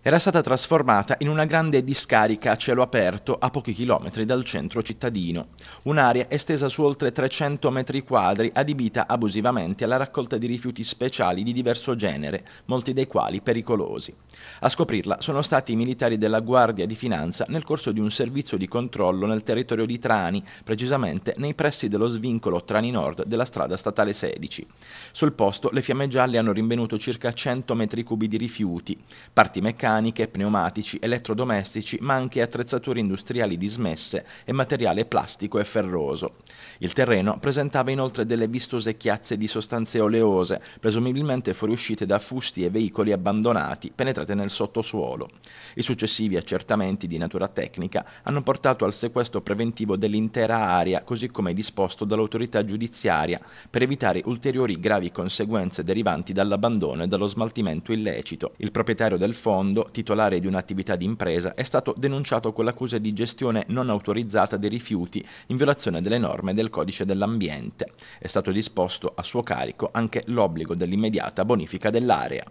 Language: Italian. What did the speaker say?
era stata trasformata in una grande discarica a cielo aperto a pochi chilometri dal centro cittadino, un'area estesa su oltre 300 metri quadri adibita abusivamente alla raccolta di rifiuti speciali di diverso genere, molti dei quali pericolosi. A scoprirla sono stati i militari della Guardia di Finanza nel corso di un servizio di controllo nel territorio di Trani, precisamente nei pressi dello svincolo Trani Nord della strada statale 16. Sul posto le fiamme gialle hanno rinvenuto circa 100 metri cubi di rifiuti, parti meccaniche meccaniche, pneumatici, elettrodomestici, ma anche attrezzature industriali dismesse e materiale plastico e ferroso. Il terreno presentava inoltre delle vistose chiazze di sostanze oleose, presumibilmente fuoriuscite da fusti e veicoli abbandonati, penetrate nel sottosuolo. I successivi accertamenti di natura tecnica hanno portato al sequestro preventivo dell'intera area, così come disposto dall'autorità giudiziaria, per evitare ulteriori gravi conseguenze derivanti dall'abbandono e dallo smaltimento illecito. Il proprietario del fondo Raimondo, titolare di un'attività di impresa, è stato denunciato con l'accusa di gestione non autorizzata dei rifiuti in violazione delle norme del codice dell'ambiente. È stato disposto a suo carico anche l'obbligo dell'immediata bonifica dell'area.